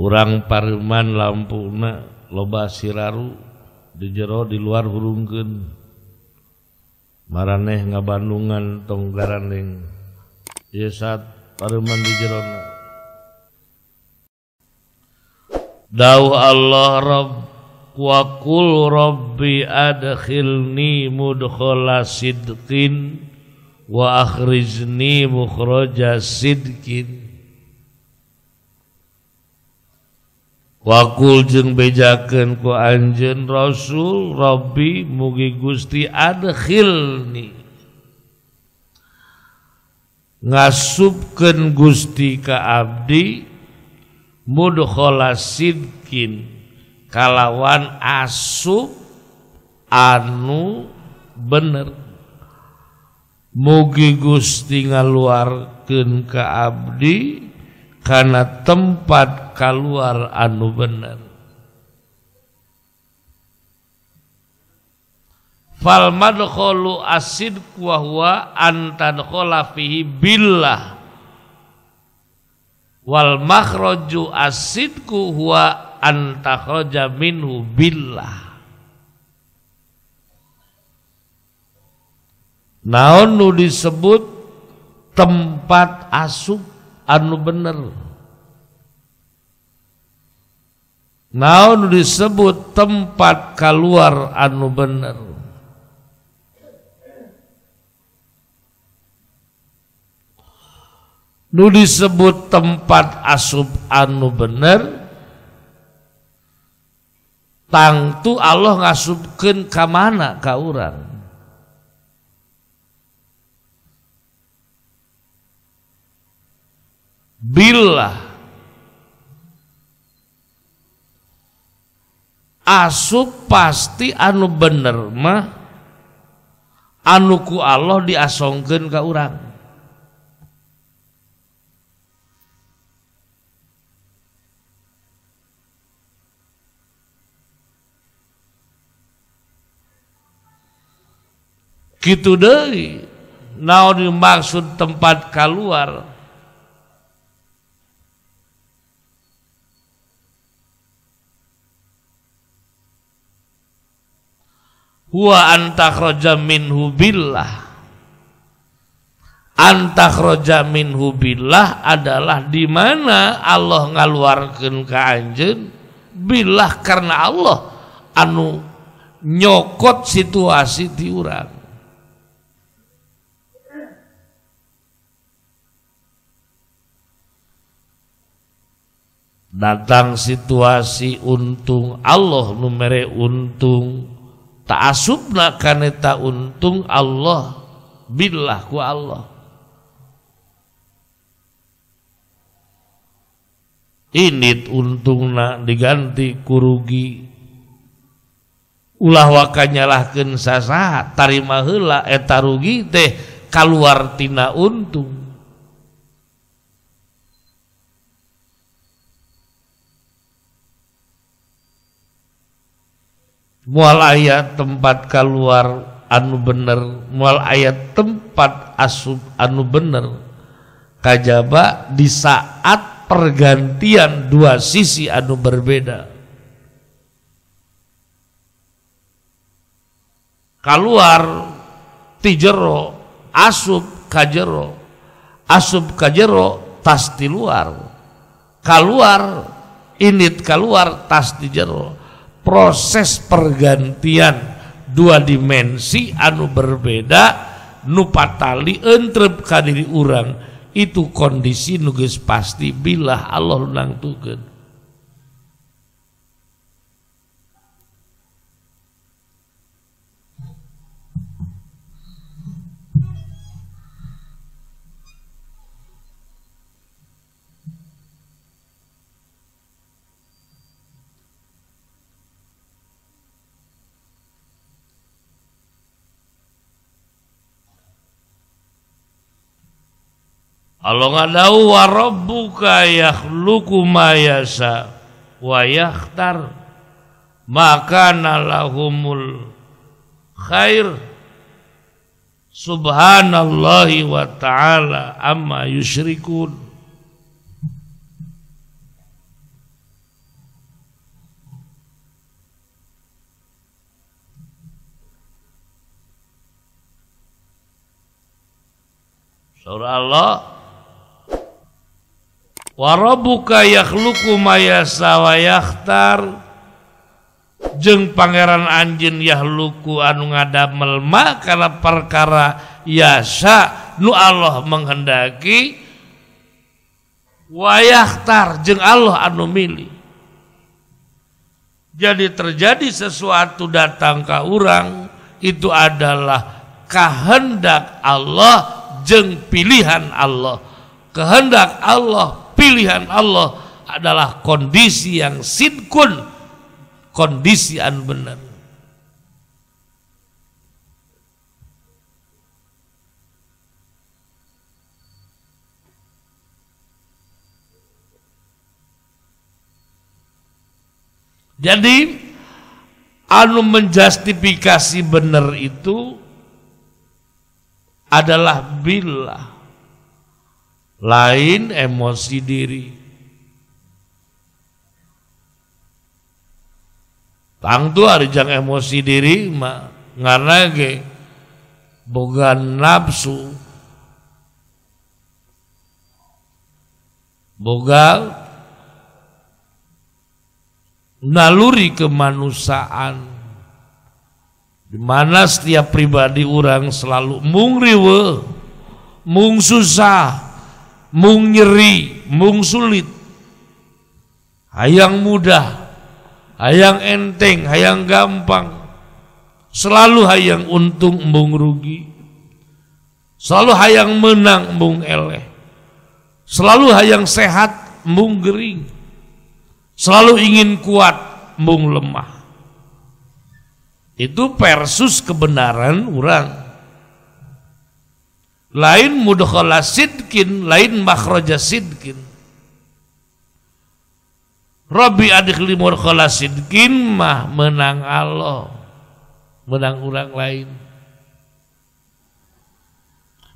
orang Paruman Lampuna loba Siraru di jero di luar hurungken maraneh nga Bandungan tonggarandeng Yesat Paruman di jerona Dauh Allah Rabb wa qul rabbi adkhilni mudkhala sidqin wa akhrijni mukhraja sidqin Wakul jeung bejaken ku anjen Raul Robbi mugi Gusti adhil ni ngaubken Gusti kaabdi mudkin kalawan asu anu bener mugi Gusti ngaluken ka Abdi karena tempat keluar anu benar. fal madkhulu asid wa huwa an fihi billah wal makhraju asidku huwa an takhraja minhu billah naon nu disebut tempat asup anu bener naon disebut tempat keluar anu bener nu disebut tempat asub anu bener tangtu Allah ngasubkan ke mana ke orang bila asup pasti anu bener mah anuku Allah diasongken ke orang gitu deh nah dimaksud tempat keluar huwa antakhraja minhu billah antakhraja minhu billah adalah di mana Allah ngaluarkeun ka anjeun billah karena Allah anu nyokot situasi di datang situasi untung Allah numere untung Ta'asubna kaneta untung Allah Billah ku Allah Init untungna diganti kurugi Ulah wakanyalahkan sasa Tarima hela eta rugi teh Kaluartina untung mual ayat tempat keluar anu bener mual ayat tempat asup anu bener kajaba di saat pergantian dua sisi anu berbeda keluar tijero asup kajero asup kajero tas di luar keluar init keluar tas di jero proses pergantian dua dimensi anu berbeda nupatali entrep kadiri urang itu kondisi nuges pasti bila Allah nang tugen Allah ngadau wa rabbuka yakhluqu ma yasa wa yakhtar maka nalahumul khair subhanallahi wa ta'ala amma yusyrikun Surah Allah Warabuka yakhluku mayasa wa yakhtar jeng pangeran anjin yahluku anu ngadamel ma karena perkara yasa nu Allah menghendaki wayahtar jeng Allah anu milih jadi terjadi sesuatu datang ke orang itu adalah kehendak Allah jeng pilihan Allah kehendak Allah, pilihan Allah adalah kondisi yang sinkun, kondisi yang benar. Jadi anu menjustifikasi benar itu adalah bila lain emosi diri. tang ada jangan emosi diri mah karena ge boga nafsu boga naluri kemanusiaan di mana setiap pribadi orang selalu mung riwe mung susah mung nyeri, mung sulit. Hayang mudah, hayang enteng, hayang gampang. Selalu hayang untung mung rugi. Selalu hayang menang mung eleh. Selalu hayang sehat mung gering. Selalu ingin kuat mung lemah. Itu versus kebenaran orang lain mudkhala sidkin lain makhraja sidkin Rabbi adikli mudkhala sidkin mah menang Allah menang orang lain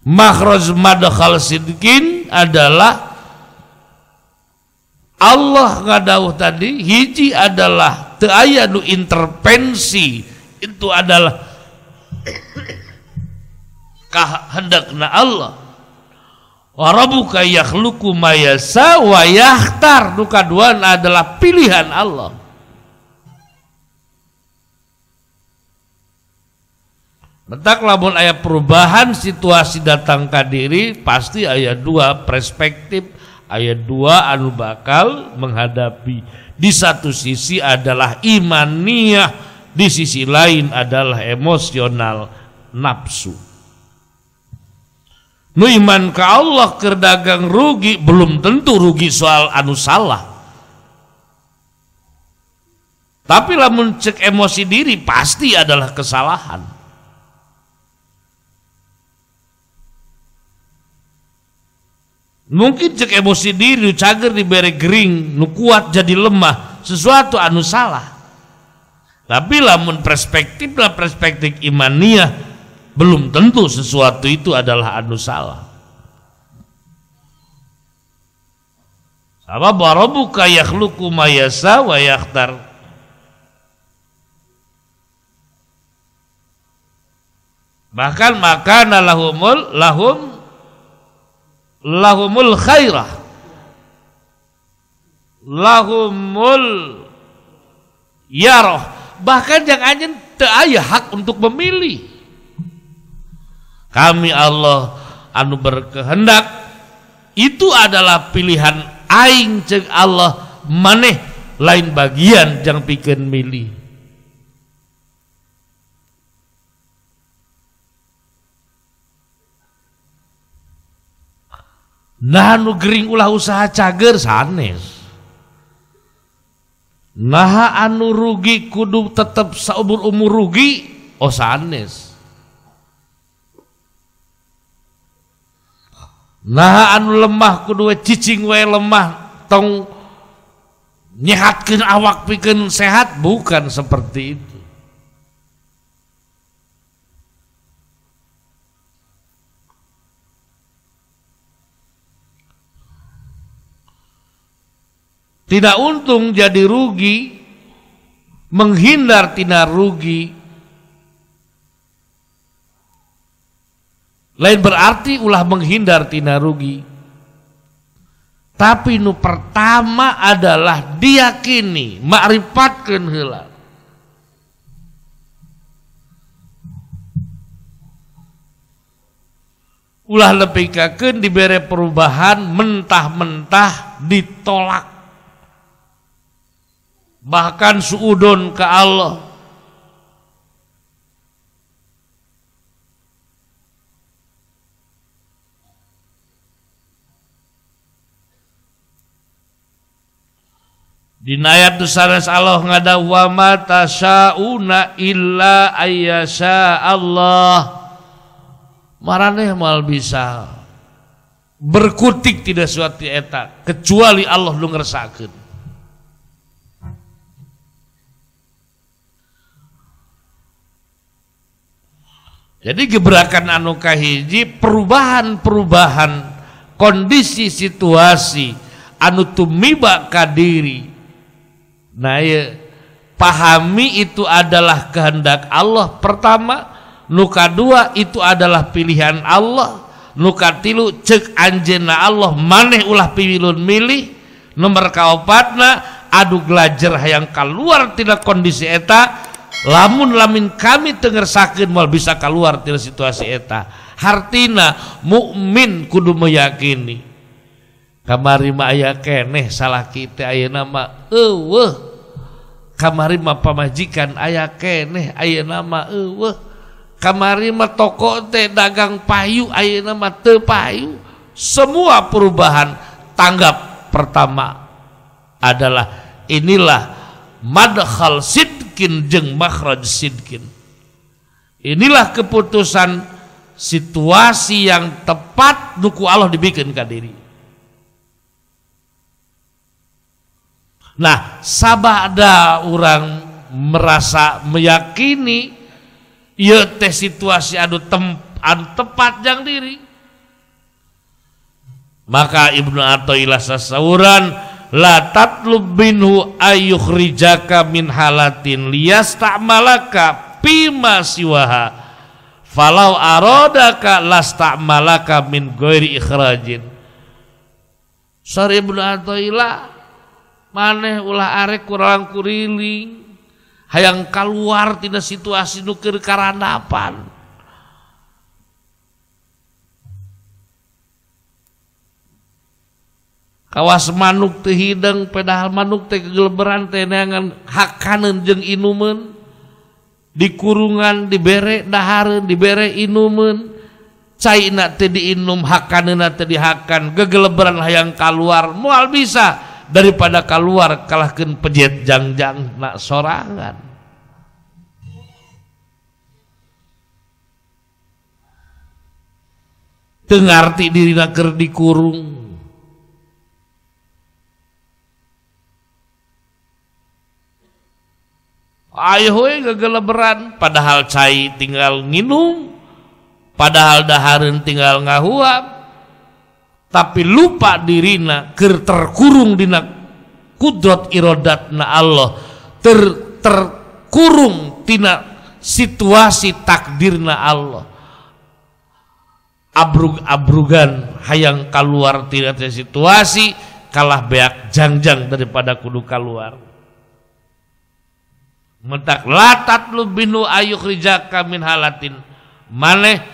makhraj madkhal sidkin adalah Allah ngadauh tadi hiji adalah teu aya nu intervensi itu adalah kehendakna Allah wa rabbuka yakhluqu ma wa nu adalah pilihan Allah Mentak lamun ayat perubahan situasi datang ke diri pasti ayat dua perspektif ayat dua anu bakal menghadapi di satu sisi adalah imaniah di sisi lain adalah emosional nafsu nu iman ke Allah kerdagang rugi belum tentu rugi soal anu salah tapi lamun cek emosi diri pasti adalah kesalahan mungkin cek emosi diri cager diberi gering nu kuat jadi lemah sesuatu anu salah tapi lamun perspektif lah perspektif imaniah belum tentu sesuatu itu adalah anu salah. barabuka yakhluqu ma wa yakhtar. Bahkan makana lahumul lahum lahumul khairah. Lahumul yaroh. Bahkan yang anjen teu hak untuk memilih kami Allah anu berkehendak itu adalah pilihan aing cek Allah maneh lain bagian yang bikin milih Nah nu gering ulah usaha cager sanes Nah anu rugi kudu tetap seumur umur rugi oh sanes Nah anu lemah kudu cicing we lemah tong nyehatkan awak bikin sehat bukan seperti itu. Tidak untung jadi rugi, menghindar tidak rugi, Lain berarti ulah menghindar tina rugi. Tapi nu pertama adalah diyakini, makrifatkeun heula. Ulah lepikakeun dibere perubahan mentah-mentah ditolak. Bahkan suudon ke Allah Dinayat tusanes Allah ngada wa mata sauna illa ayyasha Allah. Maraneh mal bisa berkutik tidak suatu eta kecuali Allah lu ngersakeun. Jadi gebrakan anu kahiji perubahan-perubahan kondisi situasi anu tumiba kadiri Nah ya, pahami itu adalah kehendak Allah pertama, nuka dua itu adalah pilihan Allah, nuka tilu cek anjena Allah maneh ulah pilun milih, nomor kaopatna adu glajer hayang keluar tidak kondisi eta, lamun lamin kami dengar sakit mal bisa keluar tidak situasi eta. Hartina mukmin kudu meyakini Kamari mah ayah keneh salah kita ayeuna nama eueuh mah pamajikan ayah keneh ayeuna nama eueuh mah toko teh dagang payu mah nama payu. semua perubahan tanggap pertama adalah inilah madhal sidkin jeng makhraj sidkin inilah keputusan situasi yang tepat nuku Allah dibikin ka diri Nah, sabada orang merasa meyakini ieu iya teh situasi anu tem, an tepat jang diri. Maka Ibnu Athaillah sasauran la tatlub ayuh ayukhrijaka min halatin lias tak malaka pima siwaha falau arodaka malaka min goiri ikhrajin Sari Ibnu Athaillah maneh ulah arek kurang kuriling hayang keluar tina situasi nukir karandapan kawas manuk teh hidang padahal manuk teh kegeleberan teh neangan hak kanan di inumen dikurungan dibere dahareun dibere cai na teh diinum hak teh dihakan gegeleberan hayang keluar moal bisa daripada keluar kalahkan pejet jangjang nak sorangan tengarti diri naker dikurung gagal beran padahal cai tinggal nginum padahal daharin tinggal ngahuap tapi lupa dirina ger terkurung dina irodat irodatna Allah ter terkurung tina situasi takdir takdirna Allah abrug-abrugan hayang keluar tidak ada situasi kalah beak jangjang daripada kudu keluar mentak latat lu binu ayuk rijaka min halatin maneh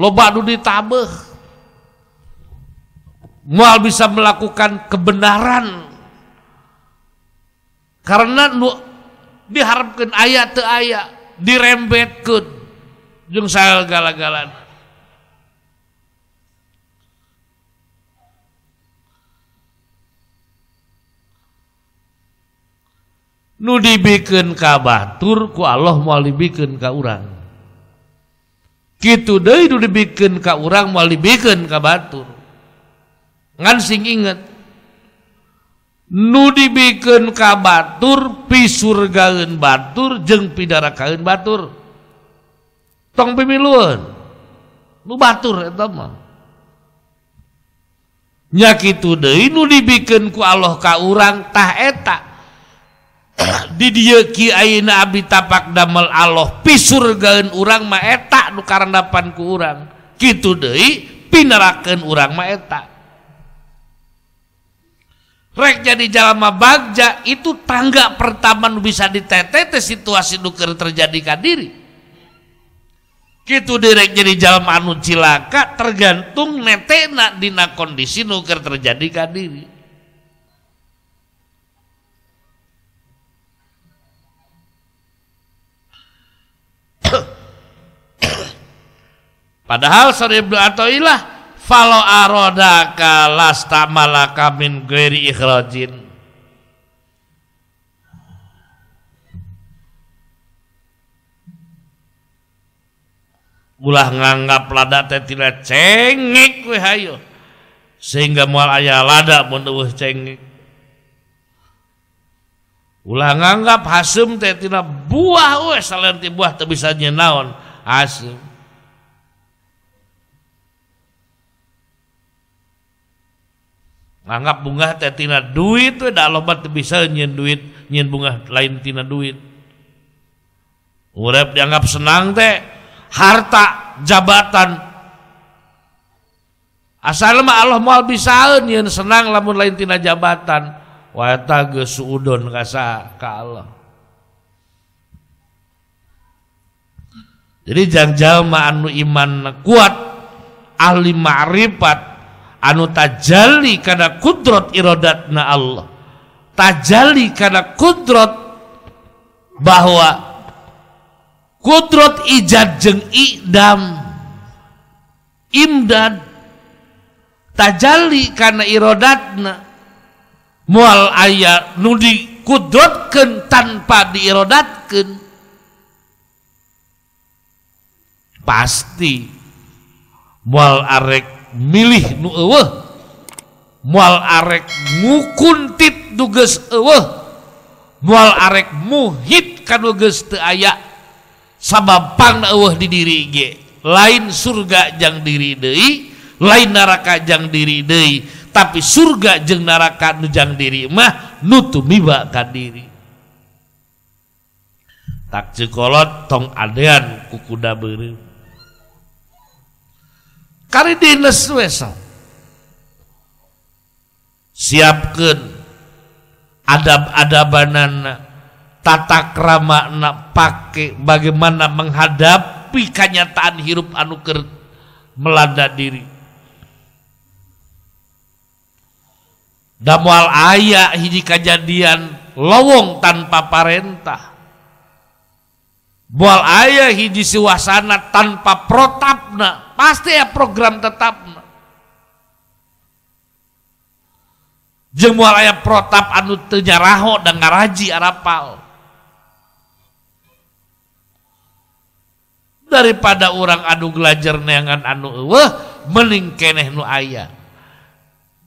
loba nu ditabeh moal bisa melakukan kebenaran karena nu diharapkan ayat te ayat dirembetkan jeung saya gala nu dibikin ka batur ku Allah moal dibikin ka urang dibi kau utur ing in nu dibiken ka Batur pisur galun Batur jeng pidara ka batur tong piun lu baturnya today dibikenku Allah kau orangrangtah etak Di dia aina Abi tapak damel Allah pisur gaun urang maetak nukaran ku urang gitu deh pinarakan urang maeta. rek jadi jalama Bagja itu tangga pertama bisa ditetete situasi nuker terjadikan diri gitu direk jadi jalan anu cilaka tergantung netena dina kondisi nuker terjadikan diri Padahal Sari bin Athaillah falo arodaka malaka min ghairi ikhrajin. Ulah nganggap lada teh tidak cengik we hayo. Sehingga mual ayah lada mun cengik ulah nganggap hasem teh tina buah we selain ti buah teu bisa naon hasem nganggap bunga teh tina duit we da lobat teu bisa nyen duit nyen bunga lain tina duit urep dianggap senang teh harta jabatan asal mah Allah mau bisa nyen senang lamun lain tina jabatan Wata geus udon kasa ka Allah. Jadi jang jalma anu iman kuat ahli ma'rifat anu tajali karena kudrot irodatna Allah. Tajali karena kudrot bahwa kudrot ijad jeng idam imdad tajali karena irodatna mual aya nudi kudotken tanpa diirodatkan pasti mual are milih mu are mu mu muhid aya diri lain surgajang diri De lain nara kajang diri De tapi surga jeng neraka nujang diri mah nutu mibakan diri tak cekolot tong adean kukuda beri kari dinas wesel siapkan adab-adabanana tata krama nak pakai bagaimana menghadapi kenyataan hirup anu melanda diri damwal ayah hiji kejadian lowong tanpa parentah bual ayah hiji suasana tanpa protapna pasti ya program tetapna Jemual ayah protap anu tenyaraho dan ngaraji arapal daripada orang anu gelajar neangan anu wah mending keneh nu ayah.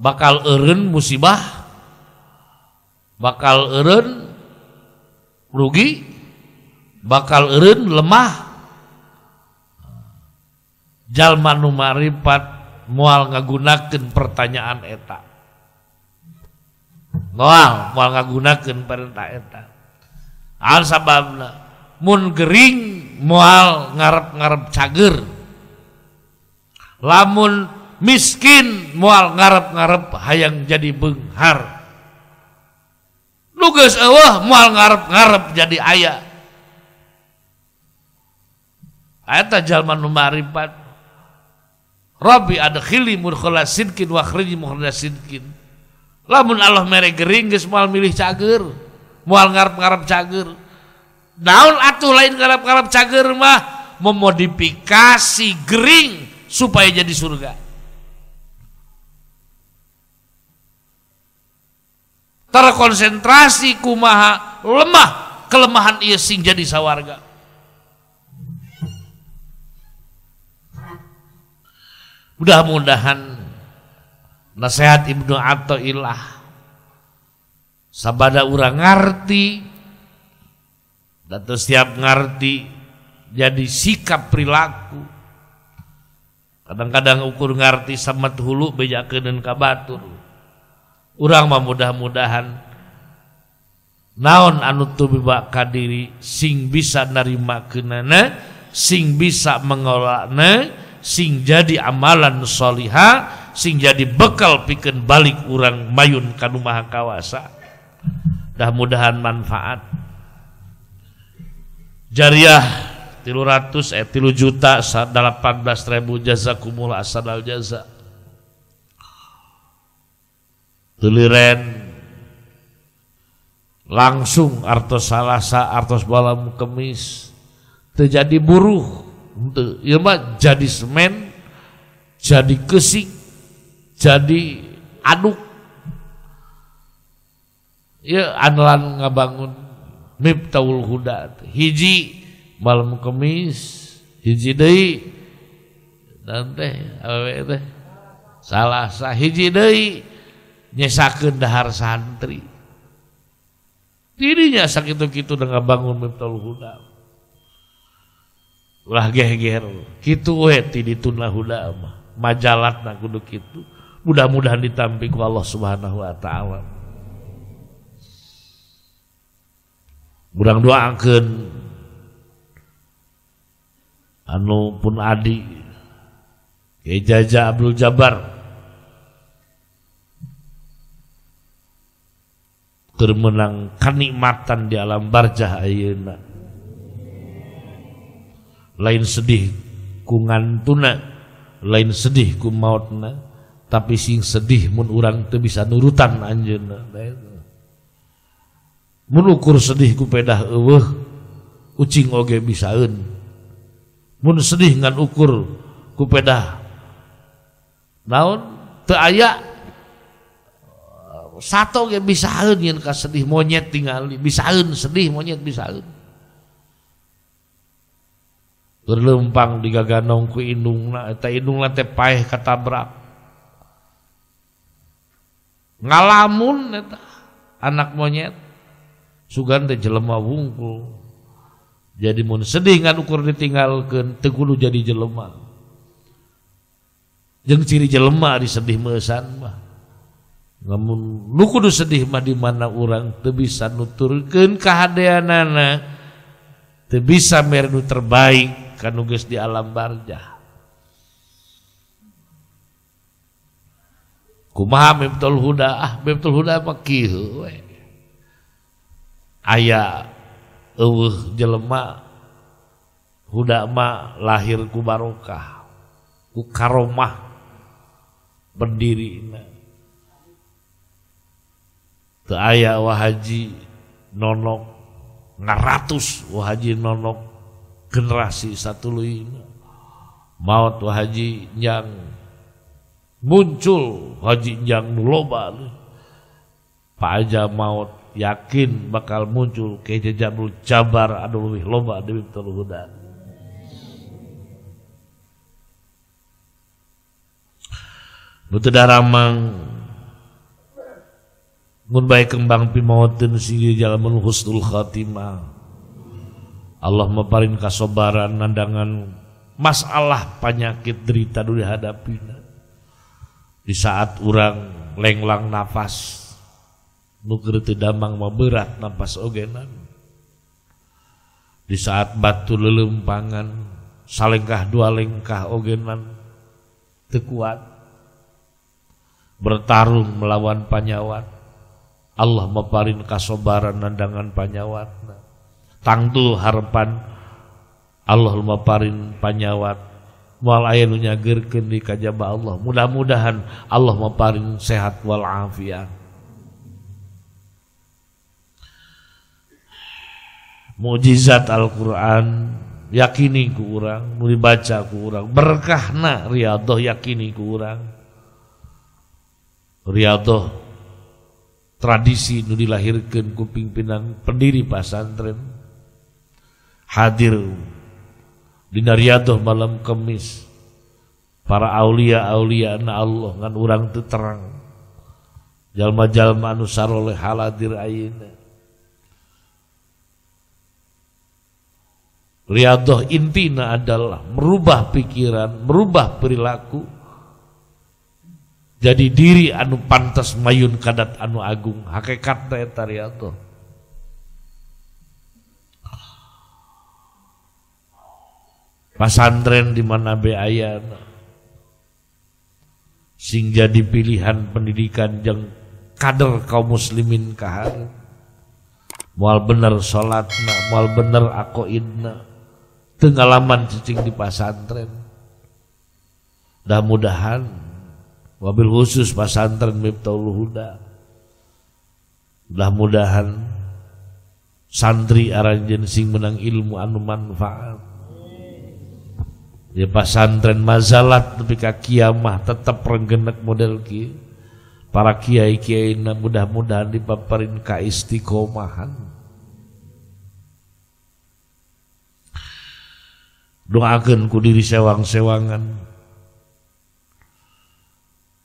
bakal Errun musibah bakal Er rugi bakal Er lemahjalman Nuaripat mual ngagunakin pertanyaan eta ngoal mual ngagunakin perintahetababing mual ngarep- ngarep cager lamun miskin mual ngarep-ngarep hayang jadi benghar nugas Allah mual ngarep-ngarep jadi ayah ayat jalma nu maripat. Rabbi adkhili mudkhala sidqin wa akhriji mukhrija sidqin. Lamun Allah mere gering mual milih cager, mual ngarep-ngarep cager. Daun atuh lain ngarep-ngarep cager mah memodifikasi gering supaya jadi surga. terkonsentrasi kumaha lemah kelemahan ia sing jadi sawarga mudah-mudahan nasihat Ibnu ilah sabada urang ngerti dan setiap ngerti jadi sikap perilaku kadang-kadang ukur ngerti sama hulu bejakeun dan batur Urang mah mudah-mudahan naon anu tubiba kadiri sing bisa narima keunana, sing bisa mengolakna, sing jadi amalan soliha sing jadi bekal piken balik urang mayun nu maha kawasa dah mudahan manfaat jariah tilu ratus eh tilu juta delapan belas ribu jaza kumula asal jaza tuliren langsung artos salasa artos balam kemis terjadi buruh untuk ya jadi semen jadi kesik jadi aduk ya anlan ngabangun mibtaul huda hiji malam kemis hiji deui nanti teh awewe salah sah hiji deui nyesakin dahar santri dirinya sakit gitu dengan bangun miftahul huda ulah geher gitu we ti huda mah majalat na kudu mudah-mudahan ditampik Allah Subhanahu wa taala Burang doakeun anu pun adi kejajah Abdul Jabar menangkan nikmatan di alam barjah Ayeuna lain sedih kungan tuna lain sedihku mautna tapi sing sedih menuranrang kean nurutan An menukur sedih kupeddah ucingge bisa sedih ukur kudah na teayaan satu yang bisa yen ka sedih monyet Bisa hun, sedih monyet bisa hun. berlempang digaganong ku indungna eta indungna teh paeh katabrak ngalamun eta anak monyet sugan teh jelema wungkul jadi mun sedih ngan ukur ditinggalkeun teu kudu jadi jelema jeung ciri jelema sedih meusan mah namun nu kudu sedih mah di mana orang teu bisa nuturkeun kahadeanana teu bisa mere terbaik kanu geus di alam barzah kumaha mibtul huda ah mibtul huda mah kieu we aya eueuh jelema huda mah lahir ku barokah ku karomah berdiri aya ayah haji nonok ngaratus wa nonok generasi satu luina maut wahaji yang muncul wahaji yang global pak aja maut yakin bakal muncul ke jejabul jabar aduh lebih loba demi hudan Betul daramang Mun baik kembang pimawatin sigi jalamun husnul khatimah. Allah meparin kasobaran nandangan masalah penyakit derita dulu dihadapi. Di saat orang lenglang nafas, nuker damang berat nafas ogenan. Di saat batu lelempangan, salengkah dua lengkah ogenan, tekuat. Bertarung melawan panyawat Allah meparin kasobaran nandangan panyawatna tangtu harapan Allah meparin panyawat wal aya nu di kajabah Allah. Mudah-mudahan Allah meparin sehat wal afiat. Mujizat Al-Qur'an yakini ku orang nu dibaca ku orang berkahna riadoh yakini ku orang Riadoh tradisi nu dilahirkan ku pimpinan pendiri pasantren hadir di Naryadoh malam kemis para aulia aulia na Allah ngan urang terang jalma jalma anu saroleh haladir aine Riadoh intina adalah merubah pikiran, merubah perilaku, jadi diri anu pantas mayun kadat anu agung hakikat eta riatu pasantren di mana be sing jadi pilihan pendidikan jeng kader kaum muslimin kahar mual bener sholatna mual bener akoidna tengalaman cicing di pasantren dah mudahan wabil khusus pasantren Miftahul Huda mudah-mudahan santri aranjen sing menang ilmu anu manfaat di ya, pasantren mazalat tapi kiamah tetap renggenek model ki para kiai kiai mudah-mudahan dipaparin ka istiqomahan doakan ku diri sewang-sewangan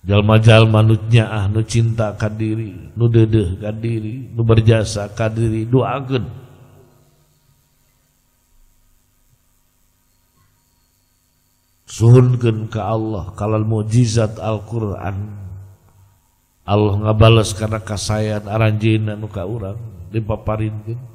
majal manutnya ahu cinta kadiri nudediri berjasa kadiri do Hai sugen ke Allah kal mujizat Alquran Allah ngabaes karena kasayyan njena numuka orang diparingen